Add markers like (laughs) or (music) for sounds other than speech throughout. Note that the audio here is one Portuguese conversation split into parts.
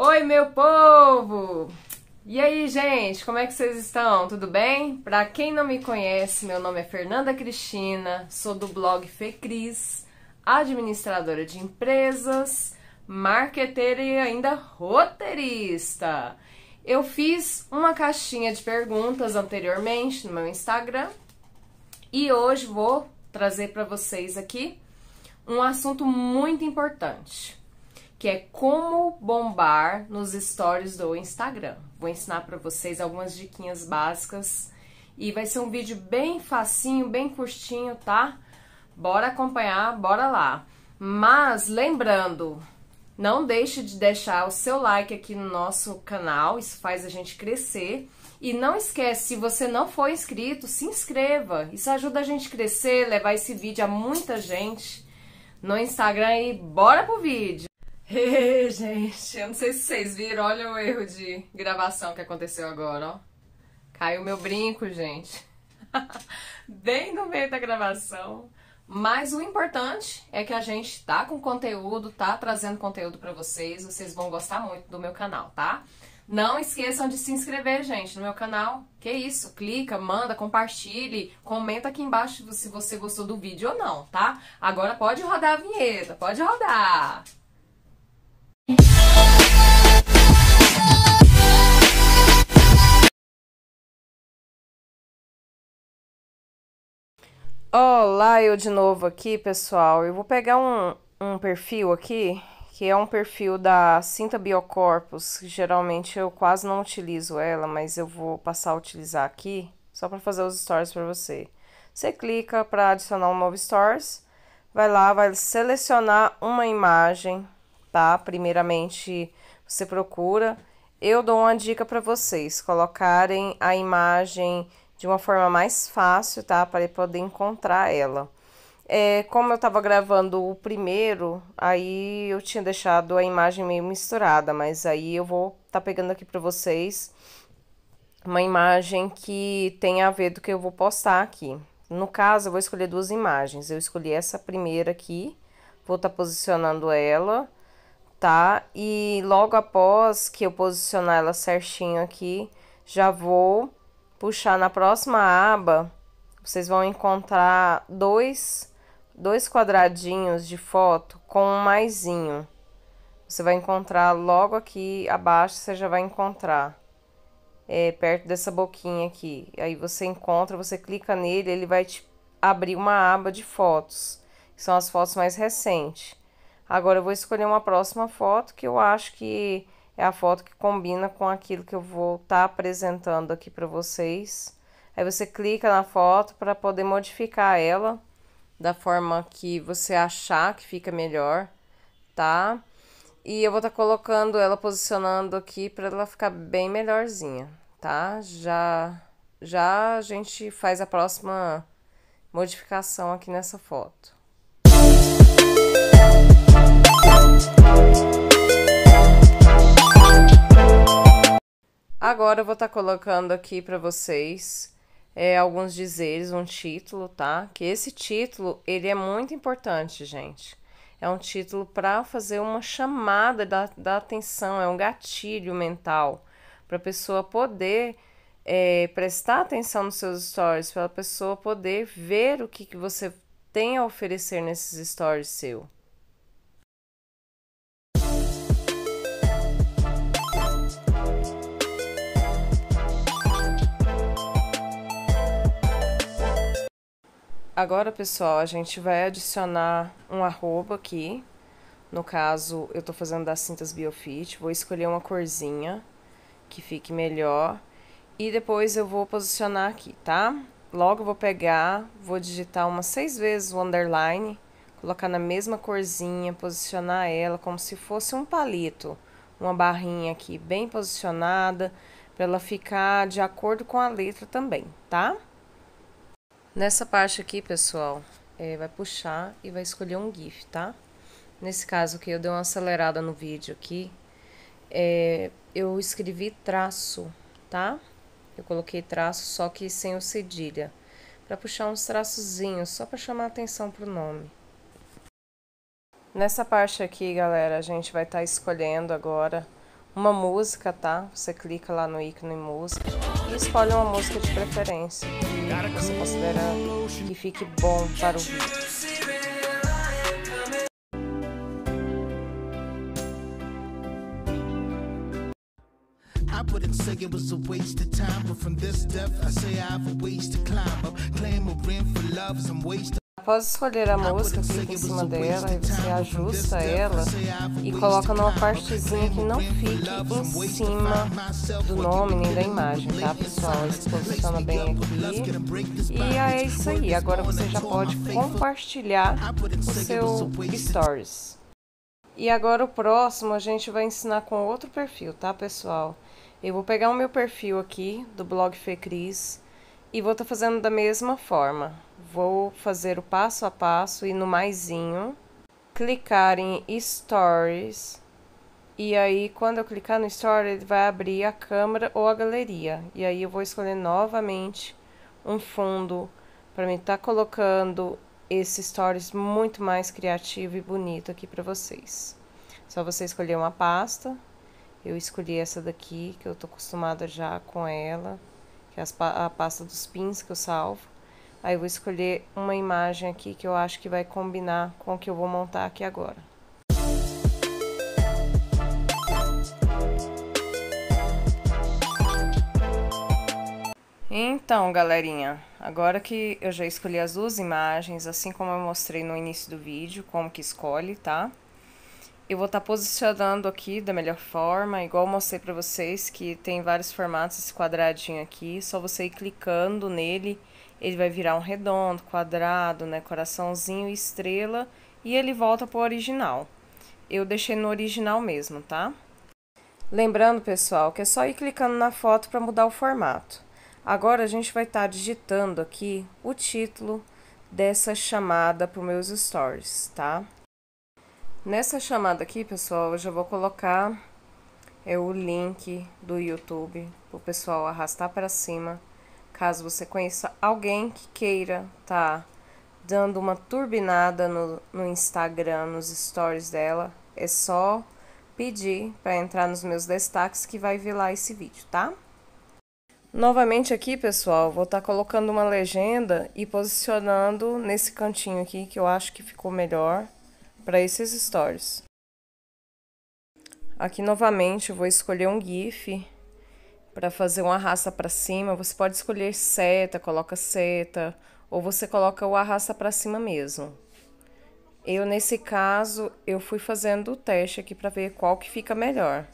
Oi, meu povo! E aí, gente, como é que vocês estão? Tudo bem? Para quem não me conhece, meu nome é Fernanda Cristina, sou do blog Fecris, administradora de empresas, marqueteira e ainda roteirista. Eu fiz uma caixinha de perguntas anteriormente no meu Instagram e hoje vou trazer para vocês aqui um assunto muito importante que é como bombar nos stories do Instagram. Vou ensinar para vocês algumas diquinhas básicas e vai ser um vídeo bem facinho, bem curtinho, tá? Bora acompanhar, bora lá. Mas lembrando, não deixe de deixar o seu like aqui no nosso canal, isso faz a gente crescer. E não esquece, se você não for inscrito, se inscreva. Isso ajuda a gente crescer, levar esse vídeo a muita gente no Instagram e bora pro vídeo. Ei, gente, eu não sei se vocês viram, olha o erro de gravação que aconteceu agora, ó. Caiu meu brinco, gente. (laughs) Bem no meio da gravação. Mas o importante é que a gente tá com conteúdo, tá trazendo conteúdo para vocês, vocês vão gostar muito do meu canal, tá? Não esqueçam de se inscrever, gente, no meu canal. Que isso? Clica, manda, compartilhe, comenta aqui embaixo se você gostou do vídeo ou não, tá? Agora pode rodar a vinheta, pode rodar. Olá, eu de novo aqui, pessoal. Eu vou pegar um, um perfil aqui, que é um perfil da Cinta Biocorpus. Geralmente eu quase não utilizo ela, mas eu vou passar a utilizar aqui, só para fazer os stories para você. Você clica para adicionar um novo stories, vai lá, vai selecionar uma imagem tá? Primeiramente, você procura. Eu dou uma dica para vocês colocarem a imagem de uma forma mais fácil, tá? Para poder encontrar ela. É, como eu estava gravando o primeiro, aí eu tinha deixado a imagem meio misturada, mas aí eu vou estar tá pegando aqui para vocês uma imagem que tem a ver do que eu vou postar aqui. No caso, eu vou escolher duas imagens. Eu escolhi essa primeira aqui, vou estar tá posicionando ela tá? E logo após que eu posicionar ela certinho aqui, já vou puxar na próxima aba, vocês vão encontrar dois, dois quadradinhos de foto com um maisinho. Você vai encontrar logo aqui abaixo, você já vai encontrar. É, perto dessa boquinha aqui. Aí você encontra, você clica nele, ele vai te abrir uma aba de fotos, que são as fotos mais recentes. Agora eu vou escolher uma próxima foto que eu acho que é a foto que combina com aquilo que eu vou estar tá apresentando aqui para vocês. Aí você clica na foto para poder modificar ela da forma que você achar que fica melhor, tá? E eu vou estar tá colocando ela, posicionando aqui para ela ficar bem melhorzinha, tá? Já, já a gente faz a próxima modificação aqui nessa foto. Agora eu vou estar tá colocando aqui para vocês é, alguns dizeres, um título, tá? Que esse título, ele é muito importante, gente. É um título para fazer uma chamada da, da atenção, é um gatilho mental para a pessoa poder é, prestar atenção nos seus stories, para a pessoa poder ver o que, que você tem a oferecer nesses stories seu. Agora, pessoal, a gente vai adicionar um arroba aqui. No caso, eu estou fazendo das cintas Biofit. Vou escolher uma corzinha que fique melhor. E depois eu vou posicionar aqui, tá? Logo vou pegar, vou digitar umas seis vezes o underline. Colocar na mesma corzinha, posicionar ela como se fosse um palito. Uma barrinha aqui bem posicionada, para ela ficar de acordo com a letra também, tá? Tá? Nessa parte aqui, pessoal, é, vai puxar e vai escolher um GIF, tá? Nesse caso aqui, eu dei uma acelerada no vídeo aqui. É, eu escrevi traço, tá? Eu coloquei traço, só que sem o cedilha. Pra puxar uns traçozinhos, só pra chamar atenção pro nome. Nessa parte aqui, galera, a gente vai estar tá escolhendo agora uma música, tá? Você clica lá no ícone música e escolhe uma música de preferência. você considera que fique bom para o vídeo. I wouldn't say it was a waste of time, but from this depth, I say I have a ways to climb up. Claim a Clamoring for love, some ways to após escolher a música, clica em cima dela e você ajusta ela e coloca numa tá partezinha que não fique em cima do nome nem da imagem, tá pessoal? Isso posiciona bem aqui. E é isso aí, agora você já então, pode compartilhar o seu Stories. E agora o próximo a gente vai ensinar com outro perfil, tá pessoal? Eu vou pegar o meu perfil aqui do blog Fecris e vou estar tá fazendo da mesma forma. Vou fazer o passo a passo e no maisinho, clicar em Stories. E aí, quando eu clicar no Story, ele vai abrir a câmera ou a galeria. E aí, eu vou escolher novamente um fundo para mim estar tá colocando esse Stories muito mais criativo e bonito aqui para vocês. Só você escolher uma pasta. Eu escolhi essa daqui, que eu estou acostumada já com ela que é a pasta dos pins que eu salvo. Aí eu vou escolher uma imagem aqui que eu acho que vai combinar com o que eu vou montar aqui agora. Então, galerinha, agora que eu já escolhi as duas imagens, assim como eu mostrei no início do vídeo, como que escolhe, tá? Eu vou estar tá posicionando aqui da melhor forma, igual mostrei para vocês que tem vários formatos esse quadradinho aqui, só você ir clicando nele, ele vai virar um redondo, quadrado, né, coraçãozinho, estrela e ele volta para o original. Eu deixei no original mesmo, tá? Lembrando, pessoal, que é só ir clicando na foto para mudar o formato. Agora a gente vai estar tá digitando aqui o título dessa chamada para os meus stories, tá? Nessa chamada aqui, pessoal, eu já vou colocar é o link do YouTube para o pessoal arrastar para cima. Caso você conheça alguém que queira tá dando uma turbinada no, no Instagram, nos stories dela, é só pedir para entrar nos meus destaques que vai ver lá esse vídeo, tá? Novamente aqui, pessoal, vou estar tá colocando uma legenda e posicionando nesse cantinho aqui que eu acho que ficou melhor para esses stories. Aqui novamente vou escolher um GIF para fazer um arrasta para cima. Você pode escolher seta, coloca seta, ou você coloca o arrasta para cima mesmo. Eu nesse caso eu fui fazendo o teste aqui para ver qual que fica melhor.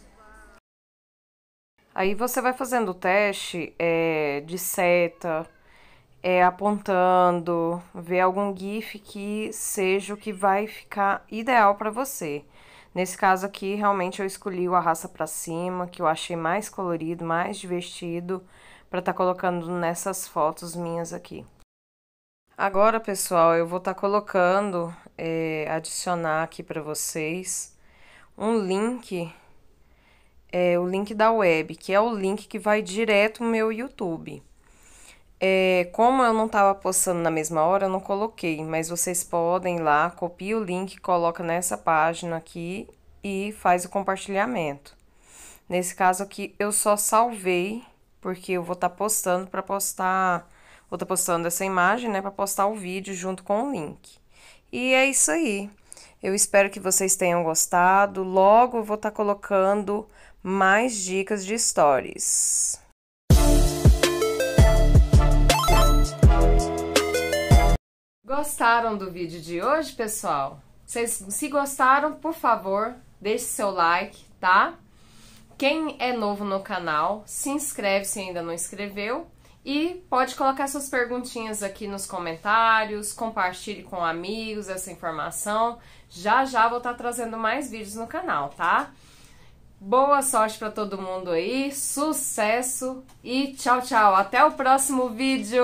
Aí você vai fazendo o teste é, de seta, é, apontando, ver algum GIF que seja o que vai ficar ideal para você. Nesse caso aqui, realmente eu escolhi o Arrasta para Cima, que eu achei mais colorido, mais divertido, para estar tá colocando nessas fotos minhas aqui. Agora, pessoal, eu vou estar tá colocando, é, adicionar aqui para vocês, um link, é, o link da web, que é o link que vai direto no meu YouTube. É, como eu não estava postando na mesma hora, eu não coloquei, mas vocês podem ir lá, copia o link, coloca nessa página aqui e faz o compartilhamento. Nesse caso aqui, eu só salvei, porque eu vou estar tá postando para postar, vou estar tá postando essa imagem, né, para postar o vídeo junto com o link. E é isso aí. Eu espero que vocês tenham gostado. Logo eu vou estar tá colocando mais dicas de stories. Gostaram do vídeo de hoje, pessoal? Vocês, se gostaram, por favor, deixe seu like, tá? Quem é novo no canal, se inscreve se ainda não inscreveu e pode colocar suas perguntinhas aqui nos comentários, compartilhe com amigos essa informação. Já já vou estar tá trazendo mais vídeos no canal, tá? Boa sorte para todo mundo aí, sucesso e tchau, tchau. Até o próximo vídeo!